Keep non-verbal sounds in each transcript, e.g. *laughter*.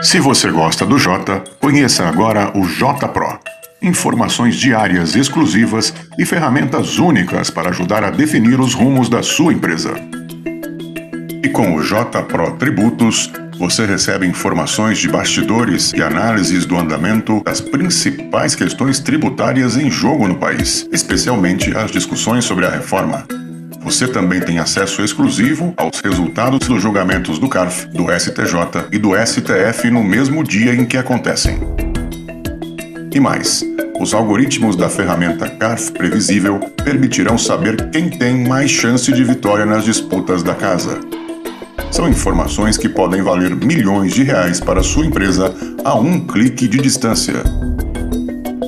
Se você gosta do Jota, conheça agora o Jota Pro. Informações diárias exclusivas e ferramentas únicas para ajudar a definir os rumos da sua empresa. E com o Jota Pro Tributos, você recebe informações de bastidores e análises do andamento das principais questões tributárias em jogo no país, especialmente as discussões sobre a reforma. Você também tem acesso exclusivo aos resultados dos julgamentos do CARF, do STJ e do STF no mesmo dia em que acontecem. E mais, os algoritmos da ferramenta CARF Previsível permitirão saber quem tem mais chance de vitória nas disputas da casa. São informações que podem valer milhões de reais para sua empresa a um clique de distância.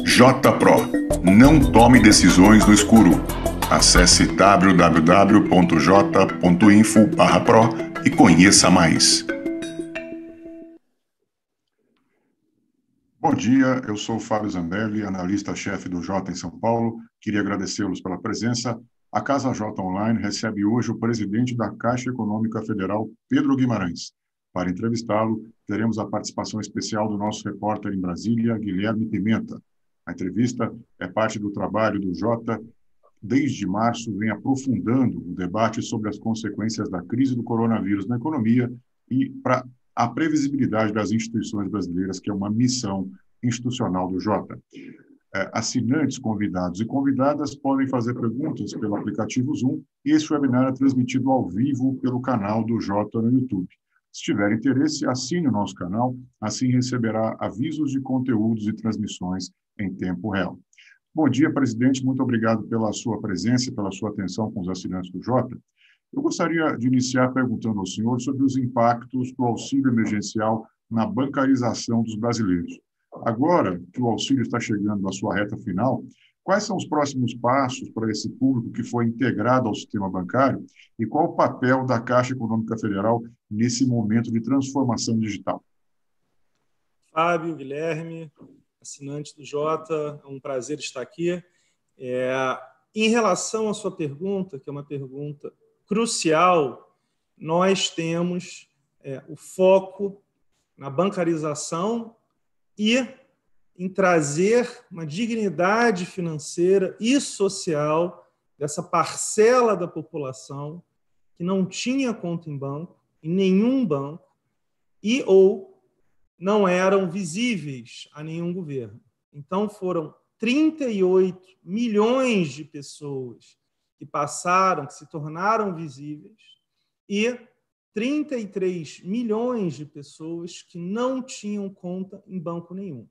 JPRO. Não tome decisões no escuro. Acesse www.j.info/pro e conheça mais. Bom dia, eu sou Fábio Zambelli, analista-chefe do J em São Paulo. Queria agradecê-los pela presença. A Casa J Online recebe hoje o presidente da Caixa Econômica Federal, Pedro Guimarães. Para entrevistá-lo, teremos a participação especial do nosso repórter em Brasília, Guilherme Pimenta. A entrevista é parte do trabalho do Jota desde março, vem aprofundando o debate sobre as consequências da crise do coronavírus na economia e para a previsibilidade das instituições brasileiras, que é uma missão institucional do Jota. É, assinantes, convidados e convidadas podem fazer perguntas pelo aplicativo Zoom e esse webinar é transmitido ao vivo pelo canal do Jota no YouTube. Se tiver interesse, assine o nosso canal, assim receberá avisos de conteúdos e transmissões em tempo real. Bom dia, presidente. Muito obrigado pela sua presença e pela sua atenção com os assinantes do Jota. Eu gostaria de iniciar perguntando ao senhor sobre os impactos do auxílio emergencial na bancarização dos brasileiros. Agora que o auxílio está chegando à sua reta final, quais são os próximos passos para esse público que foi integrado ao sistema bancário e qual o papel da Caixa Econômica Federal nesse momento de transformação digital? Fábio, Guilherme, assinante do Jota, é um prazer estar aqui. É, em relação à sua pergunta, que é uma pergunta crucial, nós temos é, o foco na bancarização e em trazer uma dignidade financeira e social dessa parcela da população que não tinha conta em banco, em nenhum banco, e ou não eram visíveis a nenhum governo. Então foram 38 milhões de pessoas que passaram, que se tornaram visíveis, e 33 milhões de pessoas que não tinham conta em banco nenhum.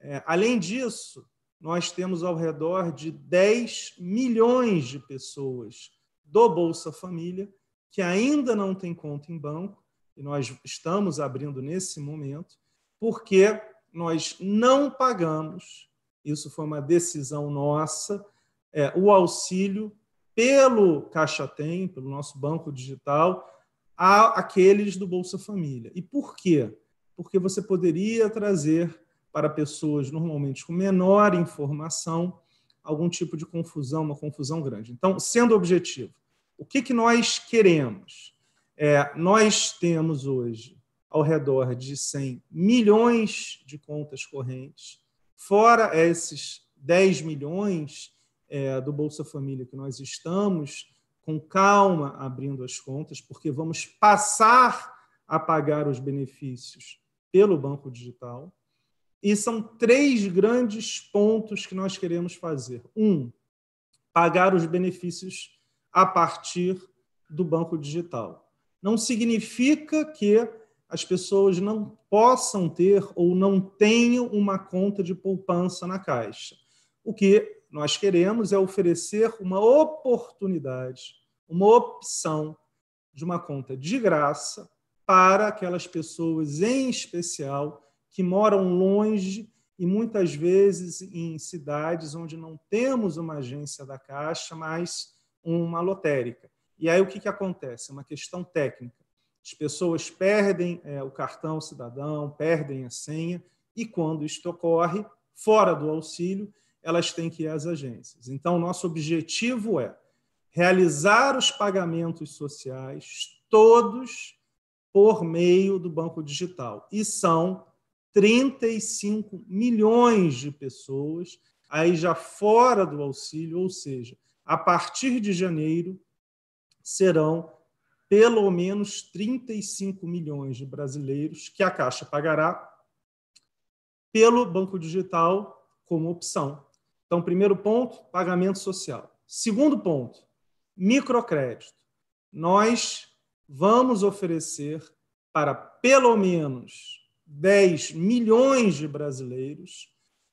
É, além disso, nós temos ao redor de 10 milhões de pessoas do Bolsa Família que ainda não têm conta em banco e nós estamos abrindo nesse momento, porque nós não pagamos, isso foi uma decisão nossa, é, o auxílio pelo Caixa Tem, pelo nosso banco digital, a aqueles do Bolsa Família. E por quê? Porque você poderia trazer para pessoas normalmente com menor informação algum tipo de confusão, uma confusão grande. Então, sendo objetivo, o que, que nós queremos? É, nós temos hoje ao redor de 100 milhões de contas correntes, fora esses 10 milhões é, do Bolsa Família que nós estamos com calma abrindo as contas, porque vamos passar a pagar os benefícios pelo Banco Digital. E são três grandes pontos que nós queremos fazer. Um, pagar os benefícios a partir do Banco Digital não significa que as pessoas não possam ter ou não tenham uma conta de poupança na Caixa. O que nós queremos é oferecer uma oportunidade, uma opção de uma conta de graça para aquelas pessoas, em especial, que moram longe e muitas vezes em cidades onde não temos uma agência da Caixa, mas uma lotérica. E aí o que, que acontece? É uma questão técnica. As pessoas perdem é, o cartão cidadão, perdem a senha, e quando isto ocorre, fora do auxílio, elas têm que ir às agências. Então, nosso objetivo é realizar os pagamentos sociais todos por meio do Banco Digital. E são 35 milhões de pessoas aí já fora do auxílio, ou seja, a partir de janeiro, serão pelo menos 35 milhões de brasileiros que a Caixa pagará pelo Banco Digital como opção. Então, primeiro ponto, pagamento social. Segundo ponto, microcrédito. Nós vamos oferecer para pelo menos 10 milhões de brasileiros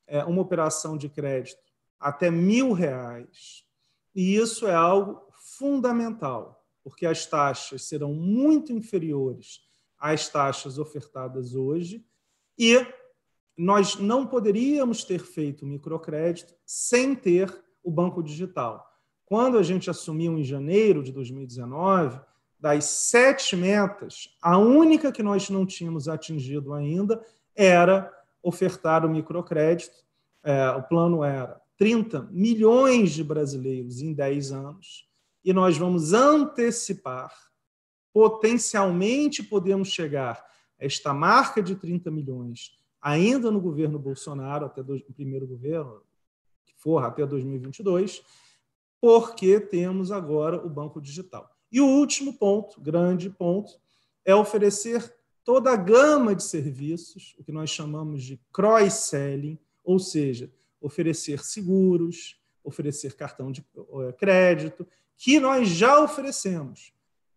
é, uma operação de crédito até mil reais. E isso é algo fundamental, porque as taxas serão muito inferiores às taxas ofertadas hoje e nós não poderíamos ter feito microcrédito sem ter o banco digital. Quando a gente assumiu em janeiro de 2019, das sete metas, a única que nós não tínhamos atingido ainda era ofertar o microcrédito. É, o plano era 30 milhões de brasileiros em 10 anos e nós vamos antecipar, potencialmente podemos chegar a esta marca de 30 milhões ainda no governo Bolsonaro, até o primeiro governo, que for até 2022, porque temos agora o Banco Digital. E o último ponto, grande ponto, é oferecer toda a gama de serviços, o que nós chamamos de cross-selling, ou seja, oferecer seguros, oferecer cartão de eh, crédito, que nós já oferecemos.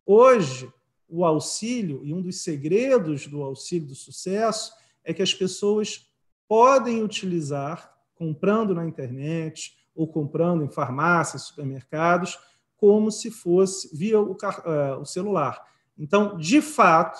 Hoje, o auxílio, e um dos segredos do auxílio do sucesso, é que as pessoas podem utilizar, comprando na internet ou comprando em farmácias, supermercados, como se fosse via o, eh, o celular. Então, de fato,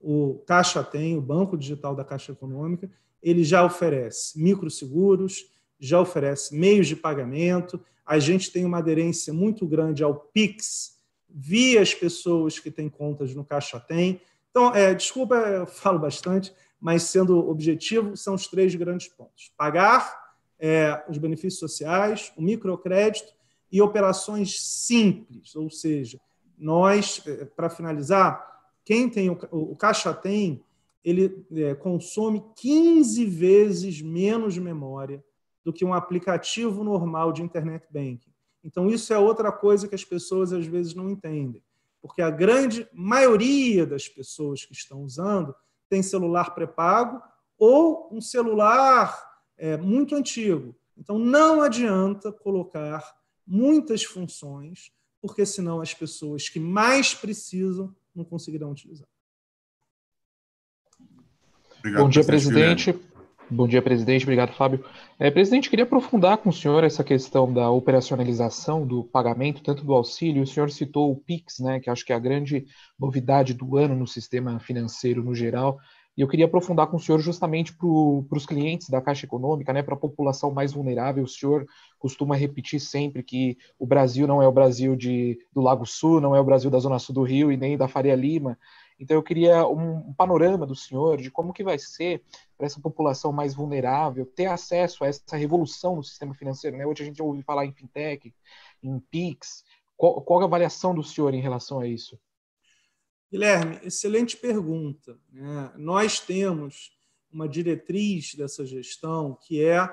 o Caixa tem, o Banco Digital da Caixa Econômica, ele já oferece microseguros, já oferece meios de pagamento, a gente tem uma aderência muito grande ao Pix, via as pessoas que têm contas no Caixa Tem. Então, é, desculpa, eu *laughs* falo bastante, mas sendo objetivo, são os três grandes pontos: pagar é, os benefícios sociais, o microcrédito e operações simples, ou seja, nós, é, para finalizar, quem tem o, o Caixa Tem, ele é, consome 15 vezes menos memória do que um aplicativo normal de internet banking. Então, isso é outra coisa que as pessoas às vezes não entendem, porque a grande maioria das pessoas que estão usando tem celular pré-pago ou um celular é, muito antigo. Então, não adianta colocar muitas funções, porque senão as pessoas que mais precisam não conseguirão utilizar. Obrigado, Bom dia, presidente. presidente. Bom dia, presidente. Obrigado, Fábio. É, presidente, queria aprofundar com o senhor essa questão da operacionalização do pagamento, tanto do auxílio. O senhor citou o PIX, né, que acho que é a grande novidade do ano no sistema financeiro no geral. E eu queria aprofundar com o senhor justamente para os clientes da Caixa Econômica, né, para a população mais vulnerável. O senhor costuma repetir sempre que o Brasil não é o Brasil de, do Lago Sul, não é o Brasil da Zona Sul do Rio e nem da Faria Lima. Então eu queria um, panorama do senhor de como que vai ser para essa população mais vulnerável ter acesso a essa revolução no sistema financeiro. Né? Hoje a gente ouve falar em fintech, em PIX. Qual, qual a avaliação do senhor em relação a isso? Guilherme, excelente pergunta. Né? Nós temos uma diretriz dessa gestão que é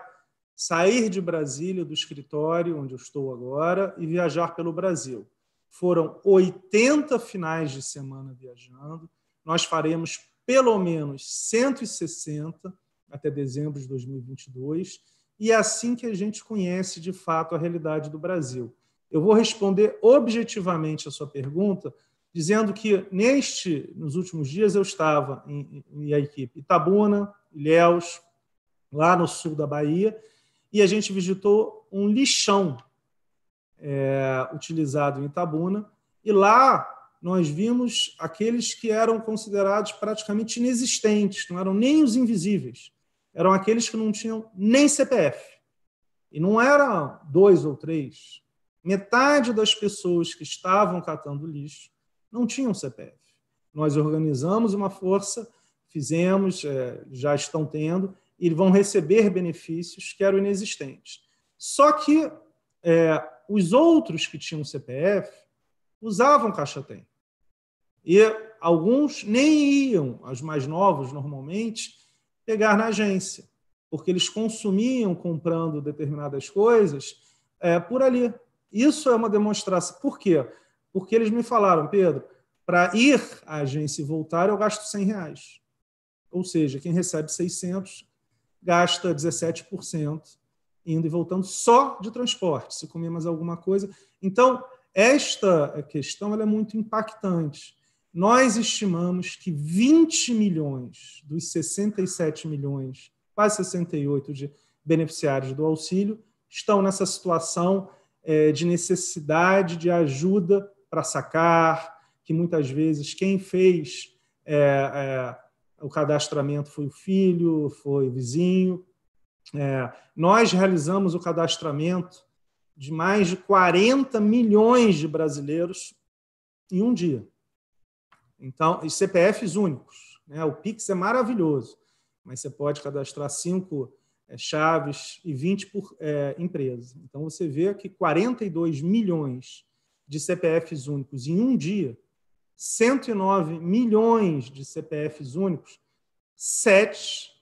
sair de Brasília, do escritório onde eu estou agora, e viajar pelo Brasil. Foram 80 finais de semana viajando. Nós faremos pelo menos 160 até dezembro de 2022. E é assim que a gente conhece de fato a realidade do Brasil. Eu vou responder objetivamente a sua pergunta, dizendo que neste, nos últimos dias eu estava em, em a equipe Itabuna, Ilhéus, lá no sul da Bahia, e a gente visitou um lixão é, utilizado em Itabuna, e lá nós vimos aqueles que eram considerados praticamente inexistentes, não eram nem os invisíveis, eram aqueles que não tinham nem CPF. E não era dois ou três. Metade das pessoas que estavam catando lixo não tinham CPF. Nós organizamos uma força, fizemos, é, já estão tendo, e vão receber benefícios que eram inexistentes. Só que é, os outros que tinham CPF usavam caixa tem. E alguns nem iam, os mais novos normalmente, pegar na agência, porque eles consumiam comprando determinadas coisas é, por ali. Isso é uma demonstração. Por quê? Porque eles me falaram, Pedro, para ir à agência e voltar, eu gasto 100 reais. Ou seja, quem recebe 600 gasta 17% indo e voltando só de transporte, se comer mais alguma coisa. Então, esta questão é muito impactante. Nós estimamos que 20 milhões dos 67 milhões, quase 68 de beneficiários do auxílio, estão nessa situação é, de necessidade de ajuda para sacar, que muitas vezes quem fez é, é, o cadastramento foi o filho, foi o vizinho, é, nós realizamos o cadastramento de mais de 40 milhões de brasileiros em um dia. Então, e CPFs únicos. Né? O Pix é maravilhoso, mas você pode cadastrar cinco é, chaves e 20 por é, empresa. Então, você vê que 42 milhões de CPFs únicos em um dia, 109 milhões de CPFs únicos, sete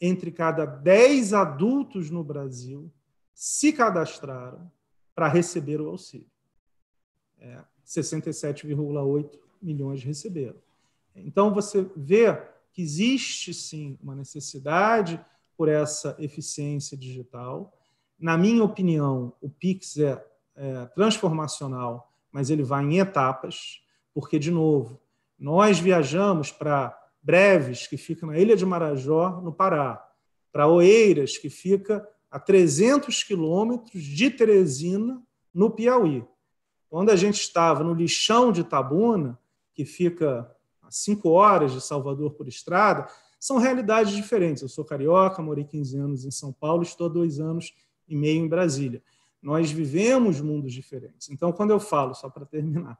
entre cada 10 adultos no Brasil se cadastraram para receber o auxílio. É, 67,8 milhões receberam. Então, você vê que existe, sim, uma necessidade por essa eficiência digital. Na minha opinião, o PIX é, é transformacional, mas ele vai em etapas, porque, de novo, nós viajamos para Breves, que fica na Ilha de Marajó, no Pará, para Oeiras, que fica a 300 quilômetros de Teresina, no Piauí. Quando a gente estava no lixão de Tabuna, que fica a 5 horas de Salvador por estrada, são realidades diferentes. Eu sou carioca, morei 15 anos em São Paulo, estou dois anos e meio em Brasília. Nós vivemos mundos diferentes. Então, quando eu falo, só para terminar,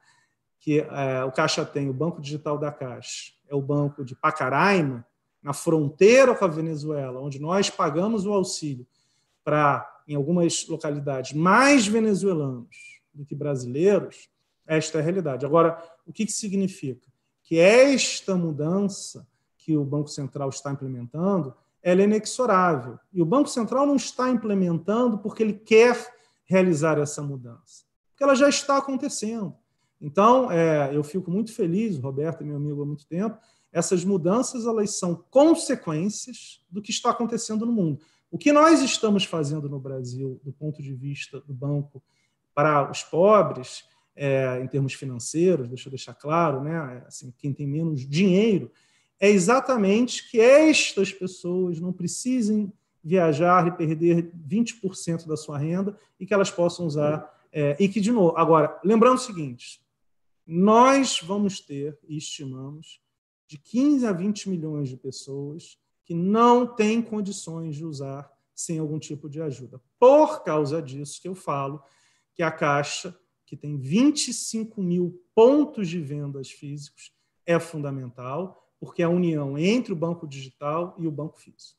que é, o Caixa tem o Banco Digital da Caixa, é o Banco de Pacaraima, na fronteira com a Venezuela, onde nós pagamos o auxílio para, em algumas localidades, mais venezuelanos do que brasileiros, esta é a realidade. Agora, o que, que significa? Que esta mudança que o Banco Central está implementando ela é inexorável. E o Banco Central não está implementando porque ele quer realizar essa mudança, porque ela já está acontecendo. Então, é, eu fico muito feliz, o Roberto é meu amigo há muito tempo, essas mudanças elas são consequências do que está acontecendo no mundo. O que nós estamos fazendo no Brasil, do ponto de vista do banco, para os pobres, é, em termos financeiros, deixa eu deixar claro, né? É, assim, quem tem menos dinheiro, é exatamente que estas pessoas não precisem viajar e perder 20% da sua renda e que elas possam usar. É, e que, de novo, agora, lembrando o seguinte: nós vamos ter, estimamos, de 15 a 20 milhões de pessoas que não têm condições de usar sem algum tipo de ajuda. Por causa disso que eu falo que a Caixa, que tem 25 mil pontos de vendas físicos, é fundamental, porque é a união entre o banco digital e o banco físico.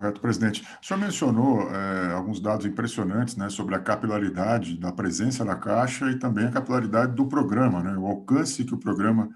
Correto, presidente. O senhor mencionou é, alguns dados impressionantes né, sobre a capilaridade da presença na Caixa e também a capilaridade do programa, né, o alcance que o programa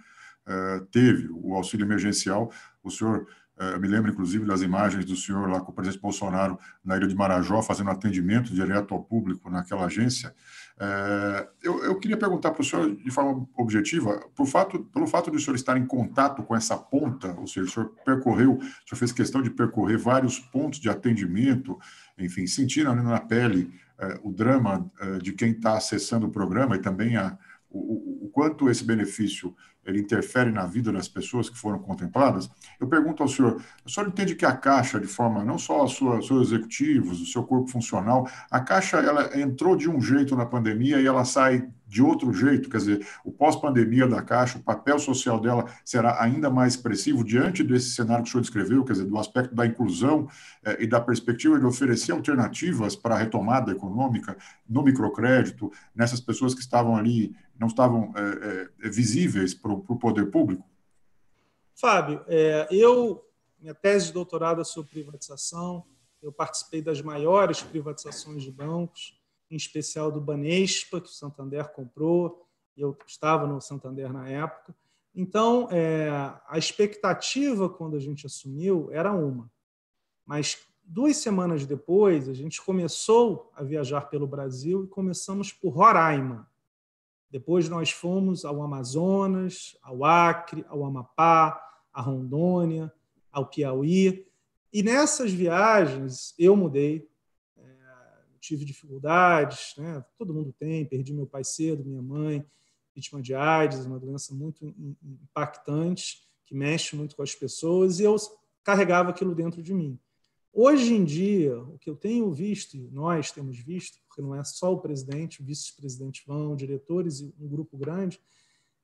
é, teve, o auxílio emergencial. O senhor eh, eu me lembro, inclusive, das imagens do senhor lá com o presidente Bolsonaro na ilha de Marajó, fazendo atendimento direto ao público naquela agência. Eh, eu, eu queria perguntar para o senhor, de forma objetiva, por fato, pelo fato de o senhor estar em contato com essa ponta, ou seja, o senhor percorreu, o senhor fez questão de percorrer vários pontos de atendimento, enfim, ali na pele eh, o drama de quem está acessando o programa e também a, o, quanto esse benefício ele interfere na vida das pessoas que foram contempladas, eu pergunto ao senhor, o senhor entende que a Caixa, de forma não só a sua seus executivos, o seu corpo funcional, a Caixa ela entrou de um jeito na pandemia e ela sai de outro jeito, quer dizer, o pós-pandemia da Caixa, o papel social dela será ainda mais expressivo diante desse cenário que o senhor descreveu, quer dizer, do aspecto da inclusão eh, e da perspectiva de oferecer alternativas para a retomada econômica no microcrédito, nessas pessoas que estavam ali não estavam é, é, é visíveis para o poder público? Fábio, é, eu minha tese de doutorado é sobre privatização. Eu participei das maiores privatizações de bancos, em especial do Banespa, que o Santander comprou. Eu estava no Santander na época. Então, é, a expectativa quando a gente assumiu era uma, mas duas semanas depois, a gente começou a viajar pelo Brasil e começamos por Roraima. Depois nós fomos ao Amazonas, ao Acre, ao Amapá, à Rondônia, ao Piauí. E nessas viagens eu mudei, é, tive dificuldades, né? todo mundo tem, perdi meu pai cedo, minha mãe, vítima de AIDS, uma doença muito impactante, que mexe muito com as pessoas, e eu carregava aquilo dentro de mim. Hoje em dia, o que eu tenho visto, e nós temos visto, porque não é só o presidente, o vice-presidente vão, diretores e um grupo grande,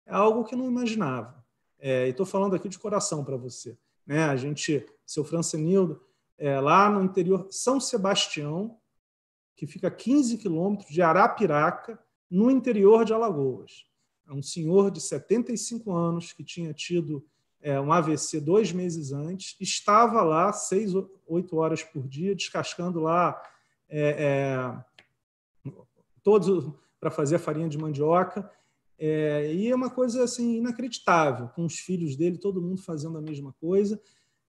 é algo que eu não imaginava. É, e estou falando aqui de coração para você. Né? A gente, seu Francenildo, é, lá no interior, São Sebastião, que fica a 15 quilômetros de Arapiraca, no interior de Alagoas. É um senhor de 75 anos que tinha tido é, um AVC dois meses antes, estava lá seis, oito horas por dia, descascando lá é, é, todos para fazer a farinha de mandioca. É, e é uma coisa assim inacreditável, com os filhos dele, todo mundo fazendo a mesma coisa.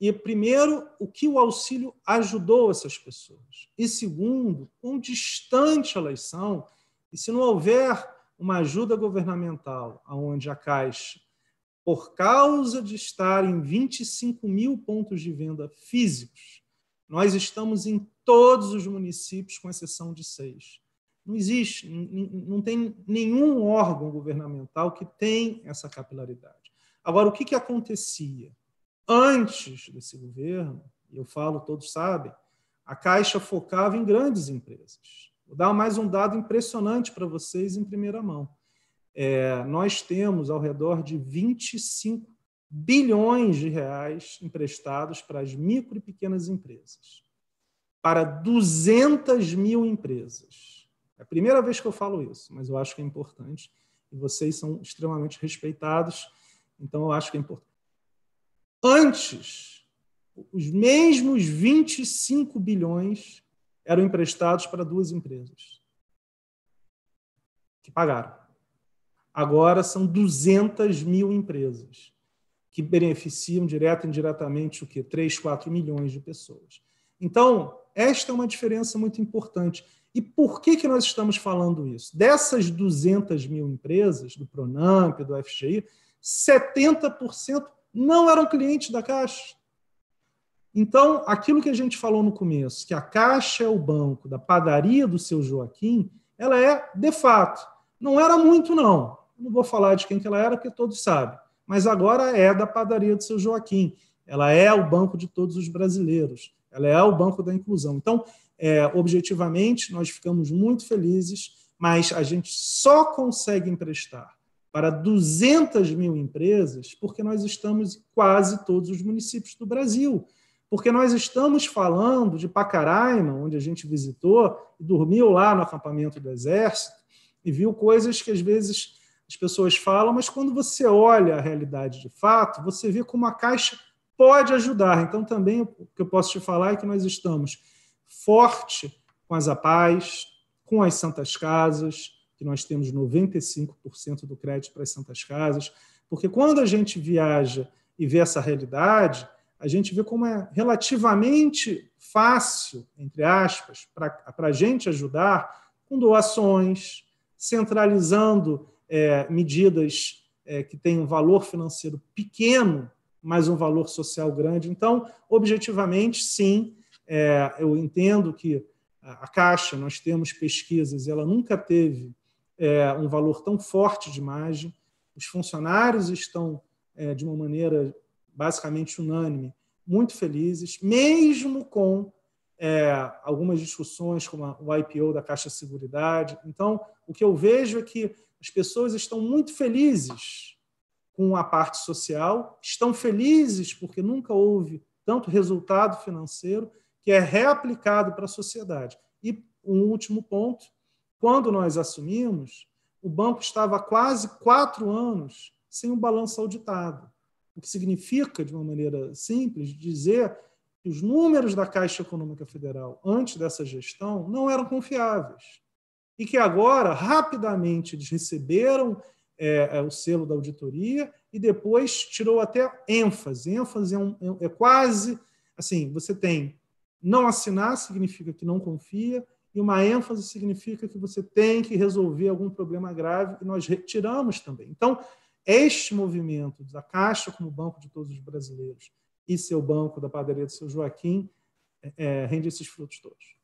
E primeiro, o que o auxílio ajudou essas pessoas. E segundo, quão distante elas são. E se não houver uma ajuda governamental, onde a Caixa por causa de estar em 25 mil pontos de venda físicos, nós estamos em todos os municípios, com exceção de seis. Não existe, não tem nenhum órgão governamental que tem essa capilaridade. Agora, o que, que acontecia? Antes desse governo, eu falo, todos sabem, a Caixa focava em grandes empresas. Vou dar mais um dado impressionante para vocês em primeira mão. É, nós temos ao redor de 25 bilhões de reais emprestados para as micro e pequenas empresas, para 200 mil empresas. É a primeira vez que eu falo isso, mas eu acho que é importante. E vocês são extremamente respeitados, então eu acho que é importante. Antes, os mesmos 25 bilhões eram emprestados para duas empresas que pagaram. Agora são 200 mil empresas que beneficiam direto e indiretamente o que 3, 4 milhões de pessoas. Então, esta é uma diferença muito importante. E por que, que nós estamos falando isso? Dessas 200 mil empresas, do Pronamp, do FGI, 70% não eram clientes da Caixa. Então, aquilo que a gente falou no começo, que a Caixa é o banco da padaria do seu Joaquim, ela é de fato. Não era muito, não não vou falar de quem que ela era, porque todos sabem, mas agora é da padaria do seu Joaquim. Ela é o banco de todos os brasileiros, ela é o banco da inclusão. Então, é, objetivamente, nós ficamos muito felizes, mas a gente só consegue emprestar para 200 mil empresas porque nós estamos em quase todos os municípios do Brasil. Porque nós estamos falando de Pacaraima, onde a gente visitou dormiu lá no acampamento do Exército e viu coisas que às vezes as pessoas falam, mas quando você olha a realidade de fato, você vê como a Caixa pode ajudar. Então, também o que eu posso te falar é que nós estamos forte com as APAES, com as Santas Casas, que nós temos 95% do crédito para as Santas Casas, porque quando a gente viaja e vê essa realidade, a gente vê como é relativamente fácil, entre aspas, para a gente ajudar com doações, centralizando é, medidas é, que têm um valor financeiro pequeno, mas um valor social grande. Então, objetivamente, sim, é, eu entendo que a Caixa, nós temos pesquisas, ela nunca teve é, um valor tão forte de margem. Os funcionários estão, é, de uma maneira basicamente unânime, muito felizes, mesmo com é, algumas discussões como a, o IPO da Caixa Seguridade. Então, o que eu vejo é que as pessoas estão muito felizes com a parte social, estão felizes porque nunca houve tanto resultado financeiro que é reaplicado para a sociedade. E um último ponto: quando nós assumimos, o banco estava há quase quatro anos sem um balanço auditado, o que significa, de uma maneira simples, dizer que os números da Caixa Econômica Federal antes dessa gestão não eram confiáveis e que agora rapidamente eles receberam é, é, o selo da auditoria e depois tirou até ênfase. ênfase é, é, um, é quase assim: você tem não assinar significa que não confia, e uma ênfase significa que você tem que resolver algum problema grave, e nós retiramos também. Então, este movimento da Caixa como banco de todos os brasileiros e seu banco da padaria do seu Joaquim é, é, rende esses frutos todos.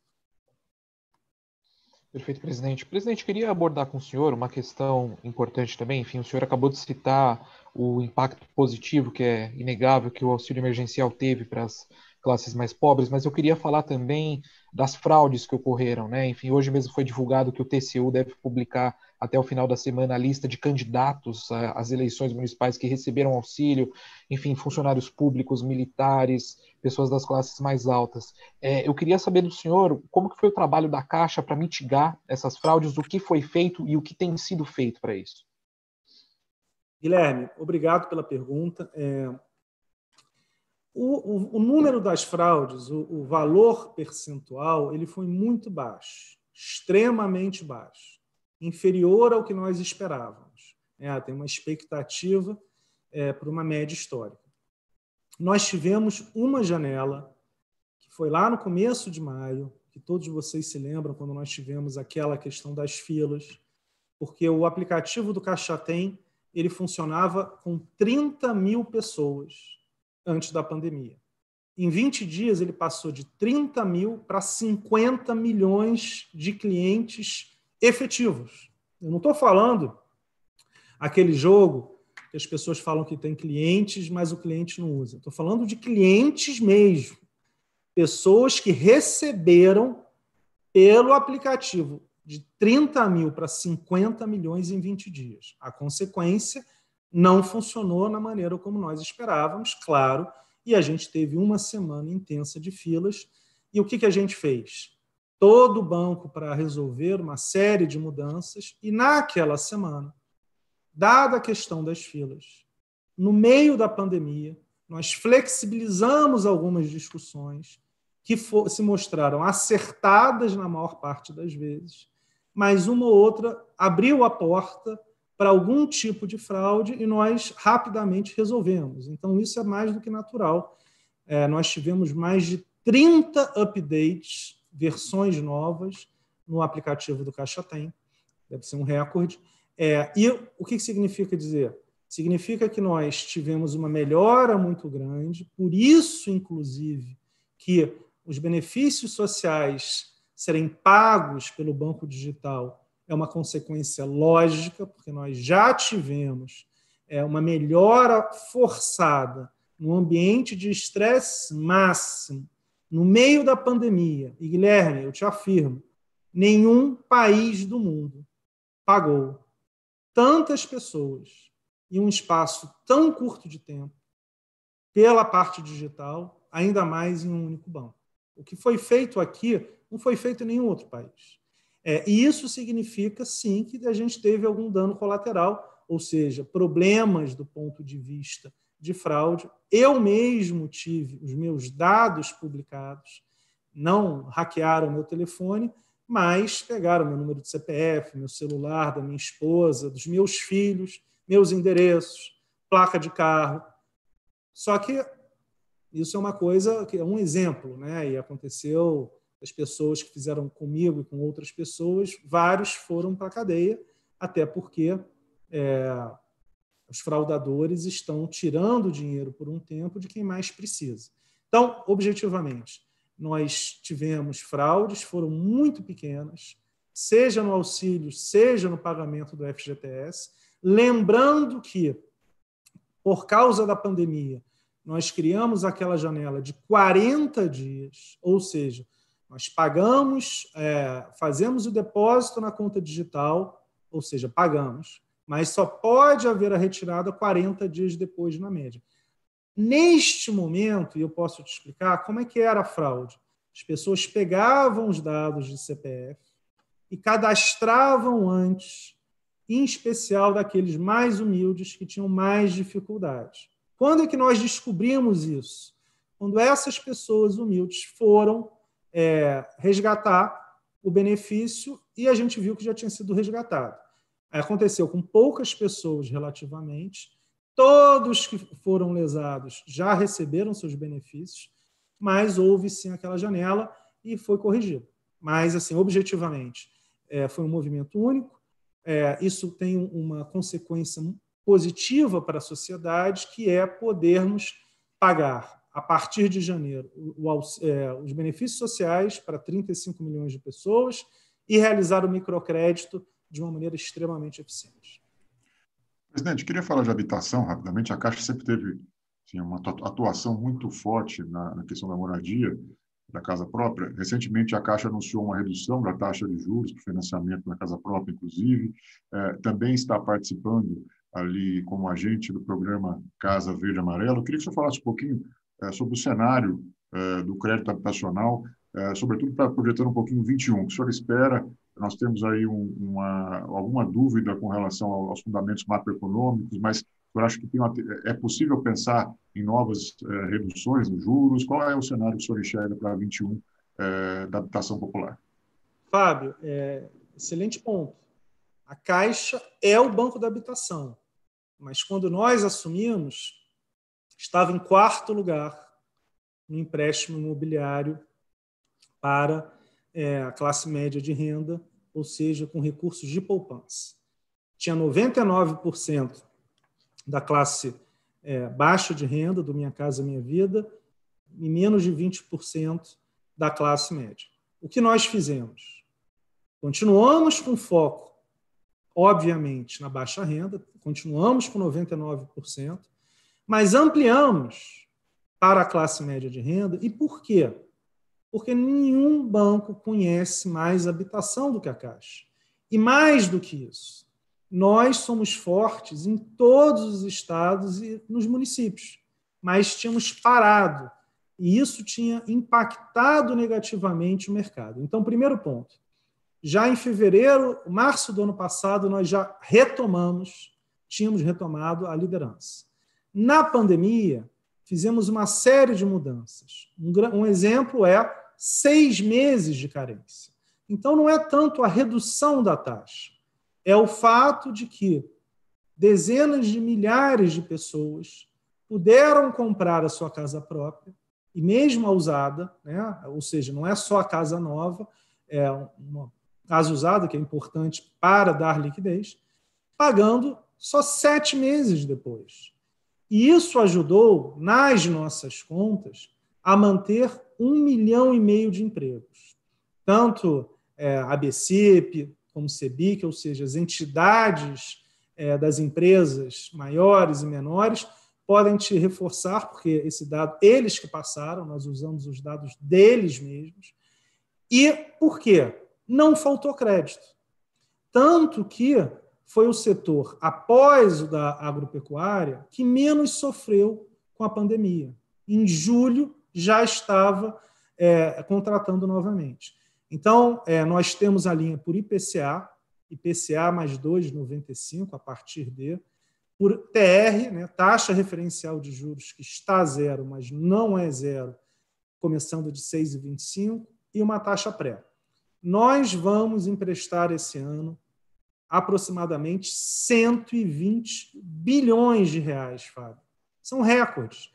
Perfeito, presidente. Presidente, queria abordar com o senhor uma questão importante também. Enfim, o senhor acabou de citar o impacto positivo que é inegável que o auxílio emergencial teve para as classes mais pobres, mas eu queria falar também das fraudes que ocorreram, né? Enfim, hoje mesmo foi divulgado que o TCU deve publicar até o final da semana a lista de candidatos às eleições municipais que receberam auxílio, enfim, funcionários públicos, militares, pessoas das classes mais altas. É, eu queria saber do senhor como que foi o trabalho da Caixa para mitigar essas fraudes, o que foi feito e o que tem sido feito para isso. Guilherme, obrigado pela pergunta. É... O, o, o número das fraudes, o, o valor percentual, ele foi muito baixo, extremamente baixo, inferior ao que nós esperávamos. É, tem uma expectativa é, para uma média histórica. Nós tivemos uma janela, que foi lá no começo de maio, que todos vocês se lembram quando nós tivemos aquela questão das filas, porque o aplicativo do Caixa Tem ele funcionava com 30 mil pessoas antes da pandemia. Em 20 dias, ele passou de 30 mil para 50 milhões de clientes efetivos. Eu não estou falando aquele jogo que as pessoas falam que tem clientes, mas o cliente não usa. Estou falando de clientes mesmo. Pessoas que receberam pelo aplicativo de 30 mil para 50 milhões em 20 dias. A consequência é não funcionou na maneira como nós esperávamos, claro, e a gente teve uma semana intensa de filas. E o que, que a gente fez? Todo o banco para resolver uma série de mudanças, e naquela semana, dada a questão das filas, no meio da pandemia, nós flexibilizamos algumas discussões que for, se mostraram acertadas na maior parte das vezes, mas uma ou outra abriu a porta para algum tipo de fraude e nós rapidamente resolvemos. Então, isso é mais do que natural. É, nós tivemos mais de 30 updates, versões novas, no aplicativo do Caixa Tem, deve ser um recorde. É, e o que, que significa dizer? Significa que nós tivemos uma melhora muito grande, por isso, inclusive, que os benefícios sociais serem pagos pelo Banco Digital é uma consequência lógica, porque nós já tivemos é, uma melhora forçada no ambiente de estresse máximo, no meio da pandemia. E, Guilherme, eu te afirmo, nenhum país do mundo pagou tantas pessoas em um espaço tão curto de tempo pela parte digital, ainda mais em um único banco. O que foi feito aqui não foi feito em nenhum outro país. É, e isso significa, sim, que a gente teve algum dano colateral, ou seja, problemas do ponto de vista de fraude. Eu mesmo tive os meus dados publicados, não hackearam meu telefone, mas pegaram meu número de CPF, meu celular, da minha esposa, dos meus filhos, meus endereços, placa de carro. Só que isso é uma coisa que é um exemplo, né? E aconteceu das pessoas que fizeram comigo e com outras pessoas, vários foram para a cadeia, até porque é, os fraudadores estão tirando dinheiro por um tempo de quem mais precisa. Então, objetivamente, nós tivemos fraudes, foram muito pequenas, seja no auxílio, seja no pagamento do FGTS. Lembrando que, por causa da pandemia, nós criamos aquela janela de 40 dias, ou seja, nós pagamos, é, fazemos o depósito na conta digital, ou seja, pagamos, mas só pode haver a retirada 40 dias depois, na média. Neste momento, e eu posso te explicar como é que era a fraude. As pessoas pegavam os dados de CPF e cadastravam antes, em especial daqueles mais humildes que tinham mais dificuldades. Quando é que nós descobrimos isso? Quando essas pessoas humildes foram é, resgatar o benefício e a gente viu que já tinha sido resgatado. Aconteceu com poucas pessoas relativamente, todos que foram lesados já receberam seus benefícios, mas houve sim aquela janela e foi corrigido. Mas, assim, objetivamente, é, foi um movimento único, é, isso tem uma consequência positiva para a sociedade, que é podermos pagar a partir de janeiro, o, o, é, os benefícios sociais para 35 milhões de pessoas e realizar o microcrédito de uma maneira extremamente eficiente. Presidente, queria falar de habitação rapidamente. A Caixa sempre teve assim, uma atuação muito forte na, na questão da moradia, da casa própria. Recentemente, a Caixa anunciou uma redução da taxa de juros para financiamento da casa própria, inclusive. É, também está participando ali como agente do programa Casa Verde Amarelo. queria que você falasse um pouquinho eh, sobre o cenário eh, do crédito habitacional, eh, sobretudo para projetando um pouquinho 21. O que o senhor espera? Nós temos aí uma, alguma dúvida com relação aos fundamentos macroeconômicos, mas eu acho que uma, é possível pensar em novas reduções nos juros? Qual é o cenário que o senhor enxerga para 21 da habitação popular? Fábio, é, excelente ponto. A Caixa é o banco da habitação, mas quando nós assumimos, estava em quarto lugar no empréstimo imobiliário para é, a classe média de renda, ou seja, com recursos de poupança. Tinha 99% da classe é, baixa de renda, do Minha Casa Minha Vida, e menos de 20% da classe média. O que nós fizemos? Continuamos com foco, obviamente, na baixa renda, continuamos com 99%, mas ampliamos para a classe média de renda. E por quê? Porque nenhum banco conhece mais habitação do que a Caixa. E mais do que isso, nós somos fortes em todos os estados e nos municípios, mas tínhamos parado. E isso tinha impactado negativamente o mercado. Então, primeiro ponto. Já em fevereiro, março do ano passado, nós já retomamos, tínhamos retomado a liderança. Na pandemia, fizemos uma série de mudanças. Um, um exemplo é seis meses de carência. Então, não é tanto a redução da taxa, é o fato de que dezenas de milhares de pessoas puderam comprar a sua casa própria, e mesmo a usada, né? ou seja, não é só a casa nova, é uma casa usada, que é importante para dar liquidez, pagando só sete meses depois. E isso ajudou, nas nossas contas, a manter um milhão e meio de empregos. Tanto é, a BCEP como CEBIC, ou seja, as entidades é, das empresas maiores e menores, podem te reforçar, porque esse dado, eles que passaram, nós usamos os dados deles mesmos. E por quê? Não faltou crédito. Tanto que foi o setor, após o da agropecuária, que menos sofreu com a pandemia. Em julho, já estava é, contratando novamente. Então, é, nós temos a linha por IPCA, IPCA mais 2,95 a partir de, por TR, né, taxa referencial de juros que está zero, mas não é zero, começando de 6,25, e uma taxa pré. Nós vamos emprestar esse ano aproximadamente 120 bilhões de reais, Fábio. São recordes.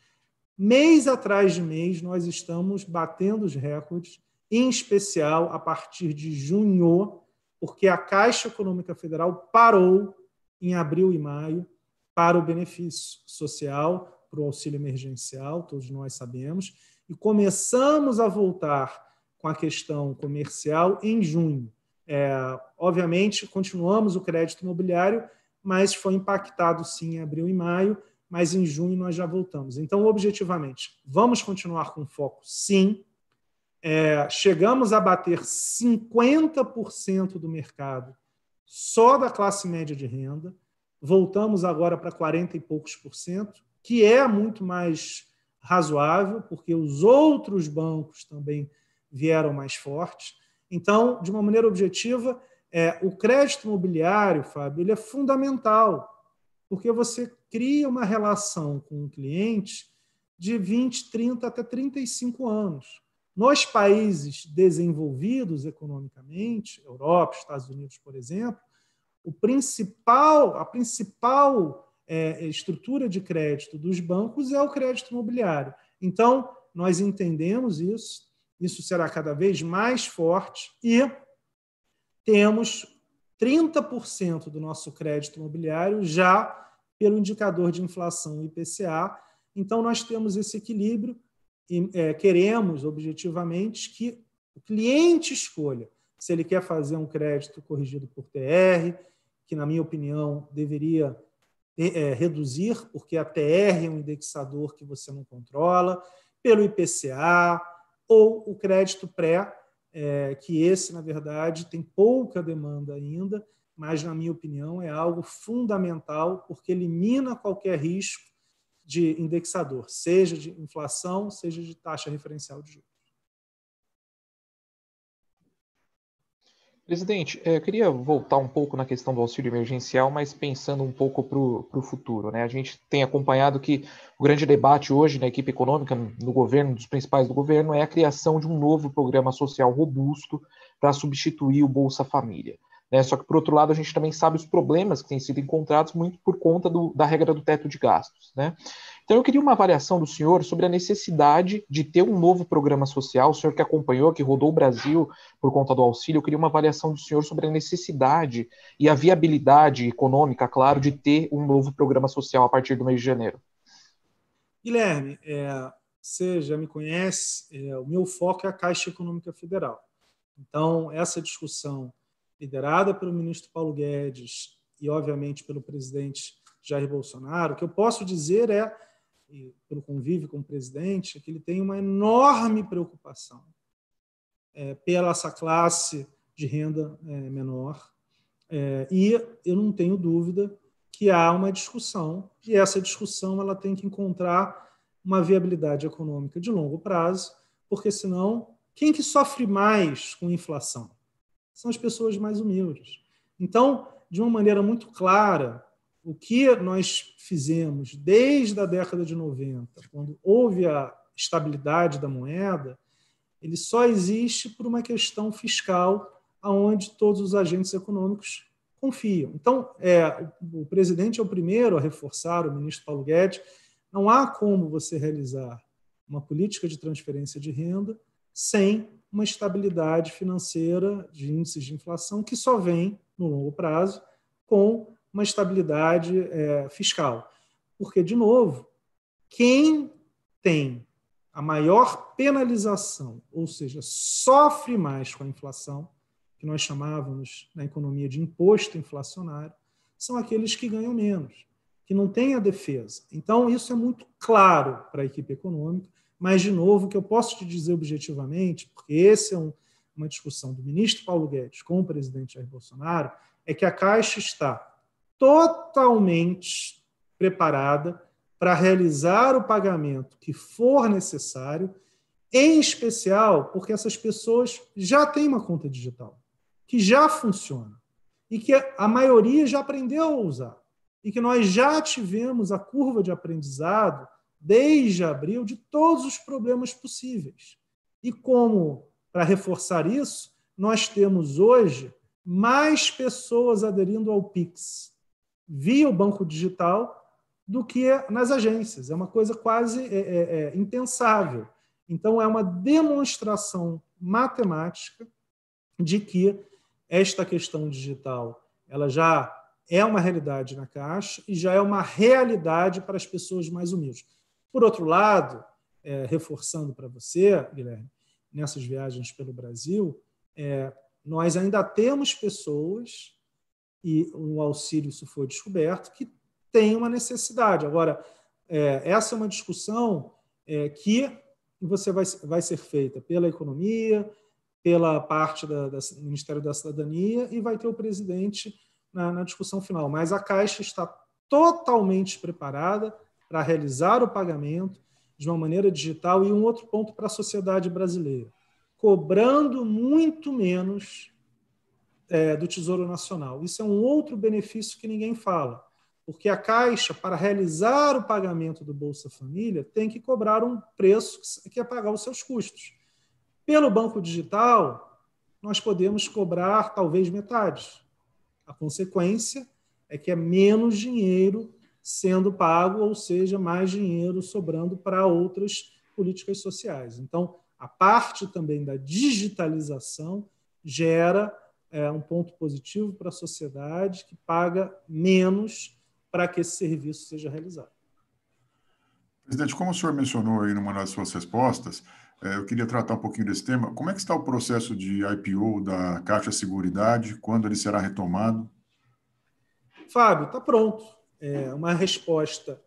Mês atrás de mês, nós estamos batendo os recordes, em especial a partir de junho, porque a Caixa Econômica Federal parou em abril e maio para o benefício social, para o auxílio emergencial, todos nós sabemos, e começamos a voltar com a questão comercial em junho. É, obviamente, continuamos o crédito imobiliário, mas foi impactado sim em abril e maio, mas em junho nós já voltamos. Então, objetivamente, vamos continuar com foco, sim. É, chegamos a bater 50% do mercado só da classe média de renda, voltamos agora para 40 e poucos por cento, que é muito mais razoável, porque os outros bancos também vieram mais fortes. Então, de uma maneira objetiva, é, o crédito imobiliário, Fábio, ele é fundamental, porque você cria uma relação com o cliente de 20, 30 até 35 anos. Nos países desenvolvidos economicamente, Europa, Estados Unidos, por exemplo, o principal, a principal é, estrutura de crédito dos bancos é o crédito imobiliário. Então, nós entendemos isso, isso será cada vez mais forte e temos 30% do nosso crédito imobiliário já pelo indicador de inflação IPCA. Então, nós temos esse equilíbrio e é, queremos, objetivamente, que o cliente escolha se ele quer fazer um crédito corrigido por TR, que, na minha opinião, deveria é, é reduzir, porque a TR é um indexador que você não controla, pelo IPCA, ou o crédito pré, é, que esse, na verdade, tem pouca demanda ainda, mas, na minha opinião, é algo fundamental, porque elimina qualquer risco de indexador, seja de inflação, seja de taxa referencial de juros. Presidente, é, eu queria voltar um pouco na questão do auxílio emergencial, mas pensando um pouco para o futuro. Né? A gente tem acompanhado que o grande debate hoje na equipe econômica, no governo, dos principais do governo, é a criação de um novo programa social robusto para substituir o Bolsa Família. Né? Só que, por outro lado, a gente também sabe os problemas que têm sido encontrados muito por conta do, da regra do teto de gastos. Né? Então, eu queria uma avaliação do senhor sobre a necessidade de ter um novo programa social. O senhor que acompanhou, que rodou o Brasil por conta do auxílio, eu queria uma avaliação do senhor sobre a necessidade e a viabilidade econômica, claro, de ter um novo programa social a partir do mês de janeiro. Guilherme, é, você já me conhece, é, o meu foco é a Caixa Econômica Federal. Então, essa discussão liderada pelo ministro Paulo Guedes e, obviamente, pelo presidente Jair Bolsonaro, o que eu posso dizer é e pelo convívio com o presidente, é que ele tem uma enorme preocupação é, pela essa classe de renda é, menor. É, e eu não tenho dúvida que há uma discussão, e essa discussão ela tem que encontrar uma viabilidade econômica de longo prazo, porque senão quem que sofre mais com inflação? São as pessoas mais humildes. Então, de uma maneira muito clara, o que nós fizemos desde a década de 90, quando houve a estabilidade da moeda, ele só existe por uma questão fiscal aonde todos os agentes econômicos confiam. Então, é, o presidente é o primeiro a reforçar, o ministro Paulo Guedes, não há como você realizar uma política de transferência de renda sem uma estabilidade financeira de índices de inflação que só vem no longo prazo com uma estabilidade é, fiscal. Porque, de novo, quem tem a maior penalização, ou seja, sofre mais com a inflação, que nós chamávamos na economia de imposto inflacionário, são aqueles que ganham menos, que não têm a defesa. Então, isso é muito claro para a equipe econômica, mas, de novo, o que eu posso te dizer objetivamente, porque esse é um, uma discussão do ministro Paulo Guedes com o presidente Jair Bolsonaro, é que a Caixa está totalmente preparada para realizar o pagamento que for necessário, em especial porque essas pessoas já têm uma conta digital, que já funciona e que a maioria já aprendeu a usar e que nós já tivemos a curva de aprendizado desde abril de todos os problemas possíveis. E como, para reforçar isso, nós temos hoje mais pessoas aderindo ao Pix via o banco digital do que nas agências. É uma coisa quase é, é, é, impensável. Então, é uma demonstração matemática de que esta questão digital ela já é uma realidade na Caixa e já é uma realidade para as pessoas mais humildes. Por outro lado, é, reforçando para você, Guilherme, nessas viagens pelo Brasil, é, nós ainda temos pessoas e um auxílio, se for descoberto, que tem uma necessidade. Agora, é, essa é uma discussão é, que você vai, vai ser feita pela economia, pela parte da, da, do Ministério da Cidadania e vai ter o presidente na, na discussão final. Mas a Caixa está totalmente preparada para realizar o pagamento de uma maneira digital e um outro ponto para a sociedade brasileira, cobrando muito menos é, do Tesouro Nacional. Isso é um outro benefício que ninguém fala, porque a Caixa, para realizar o pagamento do Bolsa Família, tem que cobrar um preço que é pagar os seus custos. Pelo Banco Digital, nós podemos cobrar talvez metade. A consequência é que é menos dinheiro sendo pago, ou seja, mais dinheiro sobrando para outras políticas sociais. Então, a parte também da digitalização gera é um ponto positivo para a sociedade que paga menos para que esse serviço seja realizado. Presidente, como o senhor mencionou aí numa das suas respostas, é, eu queria tratar um pouquinho desse tema. Como é que está o processo de IPO da Caixa Seguridade? Quando ele será retomado? Fábio, está pronto. É uma resposta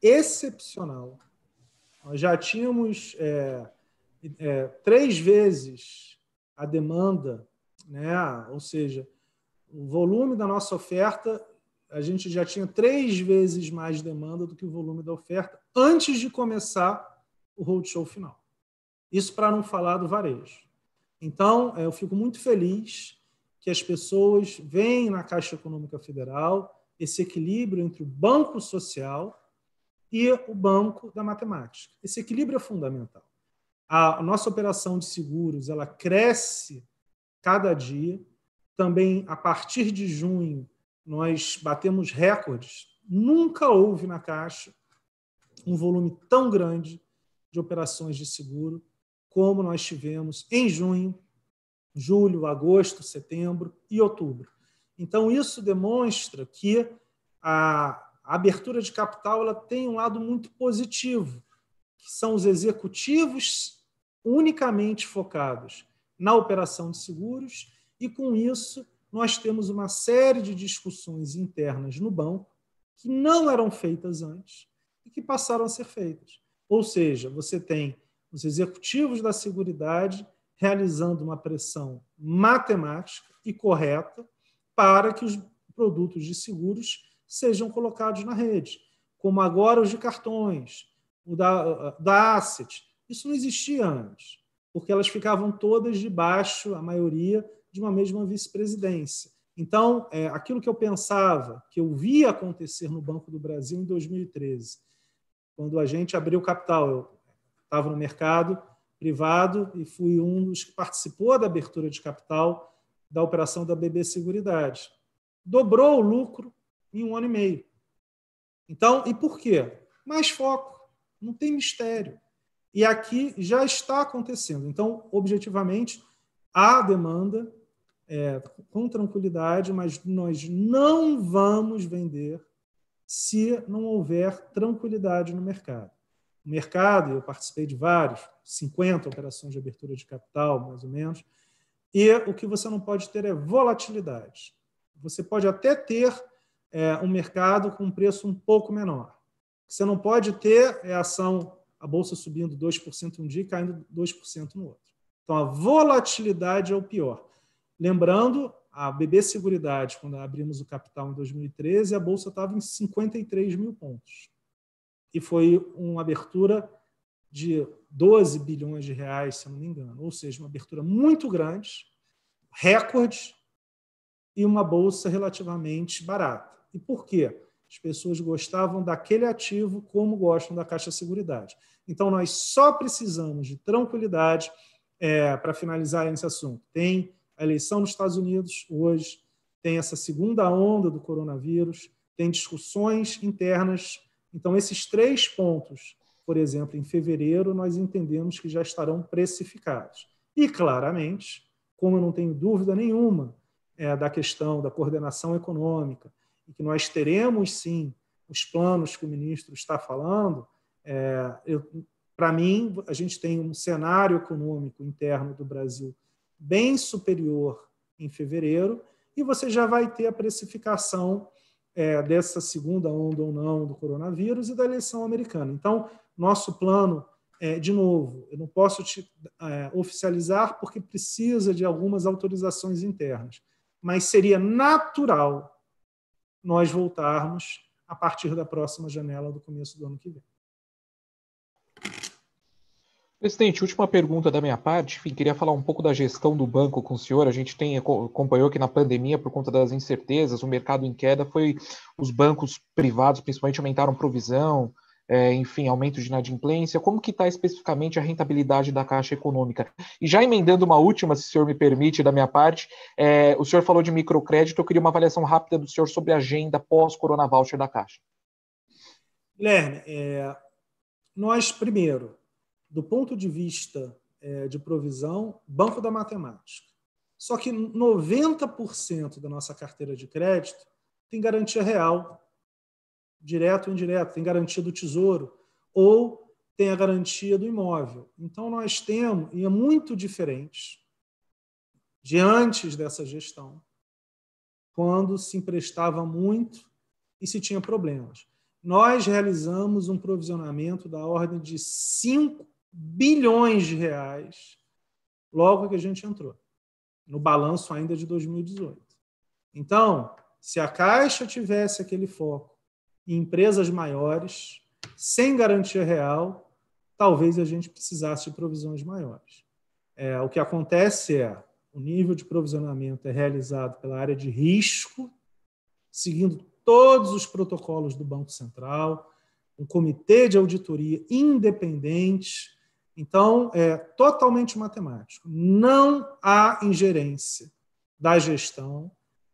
excepcional. Nós já tínhamos é, é, três vezes a demanda né? Ou seja, o volume da nossa oferta, a gente já tinha três vezes mais demanda do que o volume da oferta antes de começar o roadshow final. Isso para não falar do varejo. Então, é, eu fico muito feliz que as pessoas veem na Caixa Econômica Federal esse equilíbrio entre o banco social e o banco da matemática. Esse equilíbrio é fundamental. A nossa operação de seguros ela cresce cada dia. Também, a partir de junho, nós batemos recordes. Nunca houve na Caixa um volume tão grande de operações de seguro como nós tivemos em junho, julho, agosto, setembro e outubro. Então, isso demonstra que a abertura de capital ela tem um lado muito positivo, que são os executivos unicamente focados na operação de seguros, e com isso nós temos uma série de discussões internas no banco que não eram feitas antes e que passaram a ser feitas. Ou seja, você tem os executivos da Seguridade realizando uma pressão matemática e correta para que os produtos de seguros sejam colocados na rede, como agora os de cartões, o da, da Asset. Isso não existia antes porque elas ficavam todas debaixo, a maioria, de uma mesma vice-presidência. Então, é, aquilo que eu pensava, que eu via acontecer no Banco do Brasil em 2013, quando a gente abriu capital, eu estava no mercado privado e fui um dos que participou da abertura de capital da operação da BB Seguridade. Dobrou o lucro em um ano e meio. Então, e por quê? Mais foco, não tem mistério. E aqui já está acontecendo. Então, objetivamente, há demanda é, com tranquilidade, mas nós não vamos vender se não houver tranquilidade no mercado. O mercado, eu participei de vários, 50 operações de abertura de capital, mais ou menos, e o que você não pode ter é volatilidade. Você pode até ter é, um mercado com um preço um pouco menor. O que você não pode ter é ação a bolsa subindo 2% um dia e caindo 2% no outro. Então, a volatilidade é o pior. Lembrando, a BB Seguridade, quando abrimos o capital em 2013, a bolsa estava em 53 mil pontos. E foi uma abertura de 12 bilhões de reais, se não me engano. Ou seja, uma abertura muito grande, recorde, e uma bolsa relativamente barata. E por quê? As pessoas gostavam daquele ativo como gostam da Caixa Seguridade. Então, nós só precisamos de tranquilidade é, para finalizar esse assunto. Tem a eleição nos Estados Unidos hoje, tem essa segunda onda do coronavírus, tem discussões internas. Então, esses três pontos, por exemplo, em fevereiro, nós entendemos que já estarão precificados. E, claramente, como eu não tenho dúvida nenhuma é, da questão da coordenação econômica, e que nós teremos sim os planos que o ministro está falando, é, para mim, a gente tem um cenário econômico interno do Brasil bem superior em fevereiro, e você já vai ter a precificação é, dessa segunda onda ou não do coronavírus e da eleição americana. Então, nosso plano, é, de novo, eu não posso te é, oficializar porque precisa de algumas autorizações internas, mas seria natural nós voltarmos a partir da próxima janela do começo do ano que vem. Presidente, última pergunta da minha parte. Enfim, queria falar um pouco da gestão do banco com o senhor. A gente tem acompanhou que na pandemia, por conta das incertezas, o mercado em queda foi os bancos privados, principalmente, aumentaram provisão, é, enfim, aumento de inadimplência, como que está especificamente a rentabilidade da Caixa Econômica? E já emendando uma última, se o senhor me permite, da minha parte, é, o senhor falou de microcrédito, eu queria uma avaliação rápida do senhor sobre a agenda pós-Corona Voucher da Caixa. Guilherme, é, nós, primeiro, do ponto de vista é, de provisão, banco da matemática. Só que 90% da nossa carteira de crédito tem garantia real direto ou indireto, tem garantia do tesouro ou tem a garantia do imóvel. Então, nós temos, e é muito diferente de antes dessa gestão, quando se emprestava muito e se tinha problemas. Nós realizamos um provisionamento da ordem de 5 bilhões de reais logo que a gente entrou, no balanço ainda de 2018. Então, se a Caixa tivesse aquele foco, em empresas maiores, sem garantia real, talvez a gente precisasse de provisões maiores. É, o que acontece é o nível de provisionamento é realizado pela área de risco, seguindo todos os protocolos do Banco Central, um comitê de auditoria independente. Então, é totalmente matemático. Não há ingerência da gestão.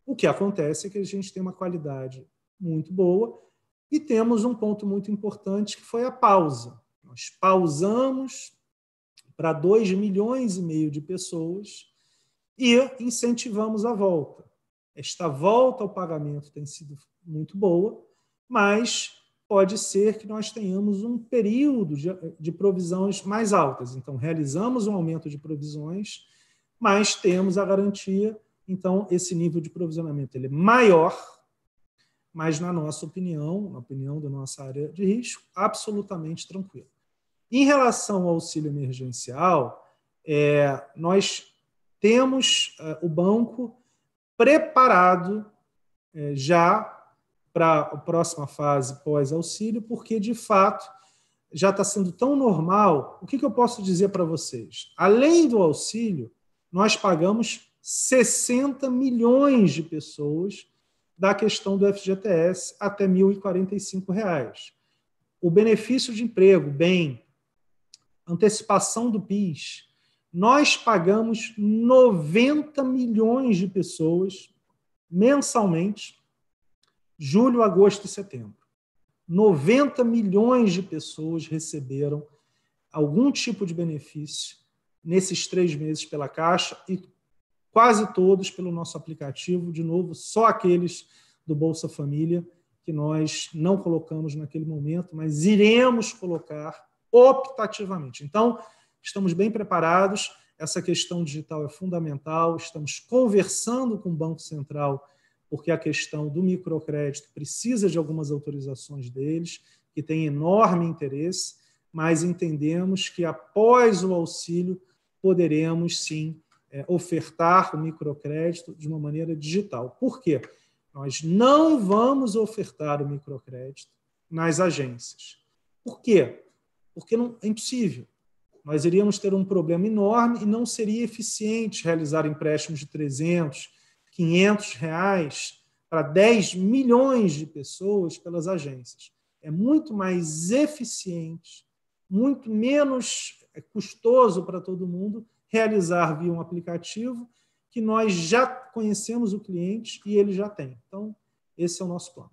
O que acontece é que a gente tem uma qualidade muito boa e temos um ponto muito importante que foi a pausa. Nós pausamos para 2 milhões e meio de pessoas e incentivamos a volta. Esta volta ao pagamento tem sido muito boa, mas pode ser que nós tenhamos um período de, de provisões mais altas. Então, realizamos um aumento de provisões, mas temos a garantia, então, esse nível de provisionamento ele é maior mas, na nossa opinião, na opinião da nossa área de risco, absolutamente tranquilo. Em relação ao auxílio emergencial, é, nós temos é, o banco preparado é, já para a próxima fase pós-auxílio, porque, de fato, já está sendo tão normal. O que, que eu posso dizer para vocês? Além do auxílio, nós pagamos 60 milhões de pessoas da questão do FGTS até R$ 1.045. Reais. O benefício de emprego, bem, antecipação do PIS, nós pagamos 90 milhões de pessoas mensalmente, julho, agosto e setembro. 90 milhões de pessoas receberam algum tipo de benefício nesses três meses pela Caixa e quase todos pelo nosso aplicativo, de novo, só aqueles do Bolsa Família que nós não colocamos naquele momento, mas iremos colocar optativamente. Então, estamos bem preparados, essa questão digital é fundamental, estamos conversando com o Banco Central, porque a questão do microcrédito precisa de algumas autorizações deles, que tem enorme interesse, mas entendemos que após o auxílio poderemos sim é, ofertar o microcrédito de uma maneira digital. Por quê? Nós não vamos ofertar o microcrédito nas agências. Por quê? Porque não, é impossível. Nós iríamos ter um problema enorme e não seria eficiente realizar empréstimos de 300, 500 reais para 10 milhões de pessoas pelas agências. É muito mais eficiente, muito menos é custoso para todo mundo realizar via um aplicativo que nós já conhecemos o cliente e ele já tem. Então, esse é o nosso plano.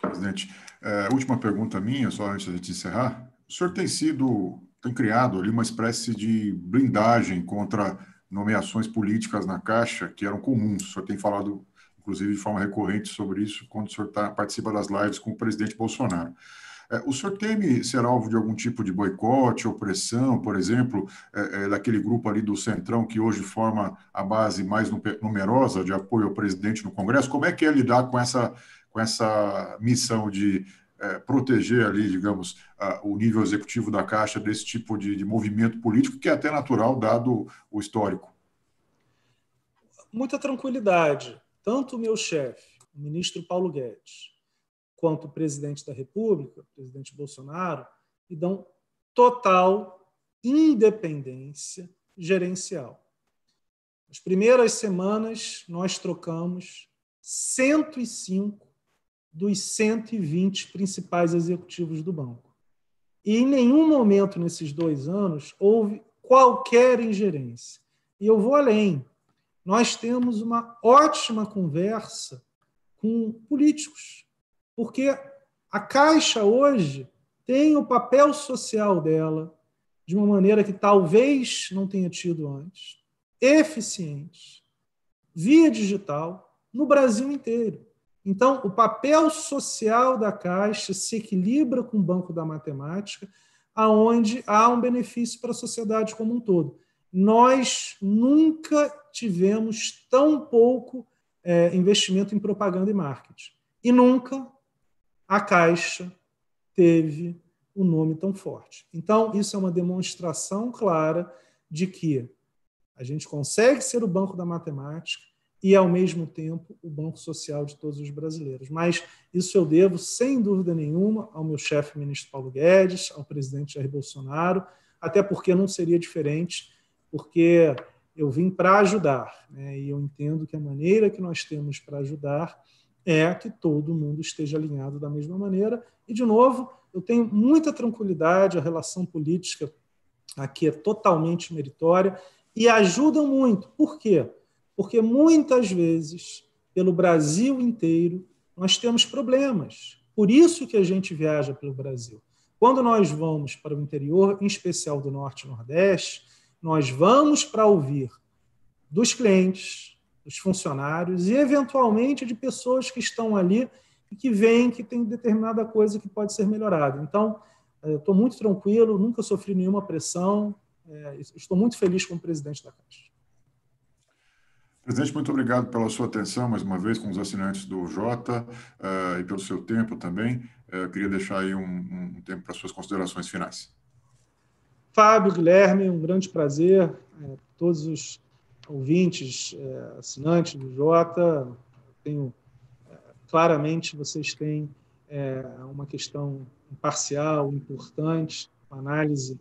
Presidente, é, última pergunta minha, só antes de encerrar. O senhor tem sido, tem criado ali uma espécie de blindagem contra nomeações políticas na Caixa que eram comuns. O senhor tem falado, inclusive, de forma recorrente sobre isso quando o senhor tá, participa das lives com o presidente Bolsonaro. É, o senhor teme ser alvo de algum tipo de boicote ou pressão, por exemplo, é, é, daquele grupo ali do Centrão que hoje forma a base mais numerosa de apoio ao presidente no Congresso? Como é que é lidar com essa, com essa missão de proteger ali, digamos, o nível executivo da Caixa desse tipo de, de movimento político, que é até natural, dado o histórico? Muita tranquilidade. Tanto o meu chefe, o ministro Paulo Guedes, quanto o presidente da República, o presidente Bolsonaro, e dão total independência gerencial. Nas primeiras semanas, nós trocamos 105 dos 120 principais executivos do banco. E em nenhum momento nesses dois anos houve qualquer ingerência. E eu vou além. Nós temos uma ótima conversa com políticos, porque a Caixa hoje tem o papel social dela de uma maneira que talvez não tenha tido antes, eficiente, via digital, no Brasil inteiro. Então, o papel social da Caixa se equilibra com o Banco da Matemática, aonde há um benefício para a sociedade como um todo. Nós nunca tivemos tão pouco é, investimento em propaganda e marketing. E nunca a Caixa teve o um nome tão forte. Então, isso é uma demonstração clara de que a gente consegue ser o banco da matemática e, ao mesmo tempo, o banco social de todos os brasileiros. Mas isso eu devo, sem dúvida nenhuma, ao meu chefe ministro Paulo Guedes, ao presidente Jair Bolsonaro, até porque não seria diferente, porque eu vim para ajudar. Né? E eu entendo que a maneira que nós temos para ajudar é que todo mundo esteja alinhado da mesma maneira. E, de novo, eu tenho muita tranquilidade, a relação política aqui é totalmente meritória e ajuda muito. Por quê? Porque muitas vezes, pelo Brasil inteiro, nós temos problemas. Por isso que a gente viaja pelo Brasil. Quando nós vamos para o interior, em especial do Norte e Nordeste, nós vamos para ouvir dos clientes, dos funcionários e, eventualmente, de pessoas que estão ali e que veem que tem determinada coisa que pode ser melhorada. Então, estou eh, muito tranquilo, nunca sofri nenhuma pressão, eh, estou muito feliz como presidente da Caixa. Presidente, muito obrigado pela sua atenção mais uma vez com os assinantes do Jota uh, eh, e pelo seu tempo também. Uh, queria deixar aí um, um tempo para suas considerações finais. Fábio, Guilherme, um grande prazer. todos os ouvintes, é, assinantes do Jota, tenho, é, claramente vocês têm é, uma questão imparcial, importante, uma análise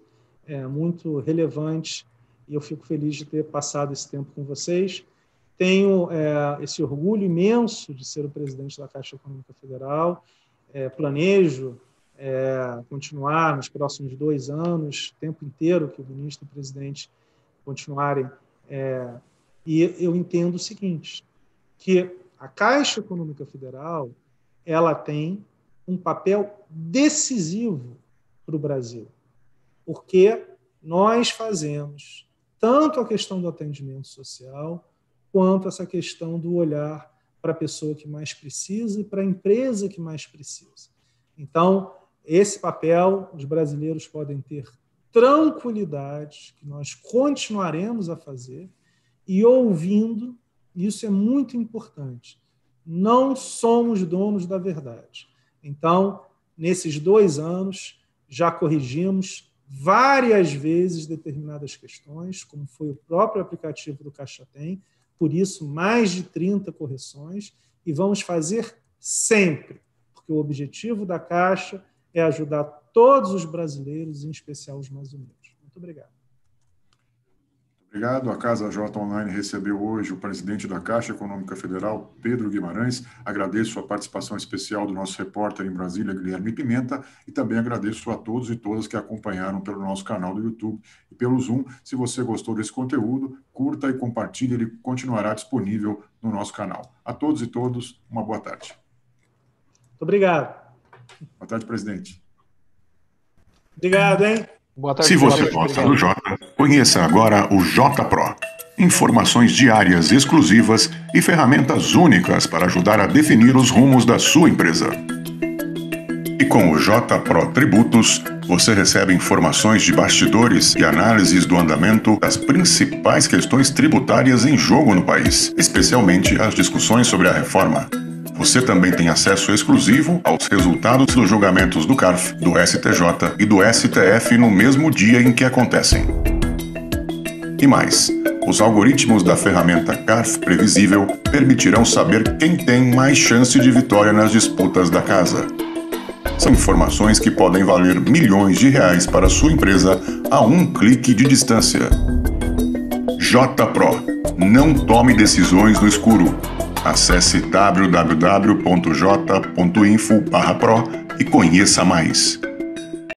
muito relevante e eu fico feliz de ter passado esse tempo com vocês. Tenho esse orgulho imenso de ser o presidente da Caixa Econômica Federal. planejo continuar nos próximos dois anos, tempo inteiro que o ministro e o presidente continuarem é, e eu entendo o seguinte, que a Caixa Econômica Federal ela tem um papel decisivo para o Brasil, porque nós fazemos tanto a questão do atendimento social quanto essa questão do olhar para a pessoa que mais precisa e para a empresa que mais precisa. Então, esse papel os brasileiros podem ter tranquilidade, que nós continuaremos a fazer, e ouvindo, isso é muito importante. Não somos donos da verdade. Então, nesses dois anos, já corrigimos várias vezes determinadas questões, como foi o próprio aplicativo do Caixa Tem, por isso, mais de 30 correções, e vamos fazer sempre, porque o objetivo da Caixa é ajudar todos os brasileiros, em especial os mais humildes. Muito obrigado. Obrigado. A Casa J Online recebeu hoje o presidente da Caixa Econômica Federal, Pedro Guimarães. Agradeço a participação especial do nosso repórter em Brasília, Guilherme Pimenta, e também agradeço a todos e todas que acompanharam pelo nosso canal do YouTube e pelo Zoom. Se você gostou desse conteúdo, curta e compartilhe, ele continuará disponível no nosso canal. A todos e todos, uma boa tarde. Muito obrigado. Boa tarde, presidente. Obrigado, hein? Boa tarde, Se você gosta do Jota, conheça agora o J Pro. Informações diárias exclusivas e ferramentas únicas para ajudar a definir os rumos da sua empresa. E com o J Pro Tributos, você recebe informações de bastidores e análises do andamento das principais questões tributárias em jogo no país, especialmente as discussões sobre a reforma. Você também tem acesso exclusivo aos resultados dos julgamentos do CARF, do STJ e do STF no mesmo dia em que acontecem. E mais, os algoritmos da ferramenta CARF Previsível permitirão saber quem tem mais chance de vitória nas disputas da casa. São informações que podem valer milhões de reais para sua empresa a um clique de distância. JPRO. Não tome decisões no escuro. Acesse www.j.info/pro e conheça mais.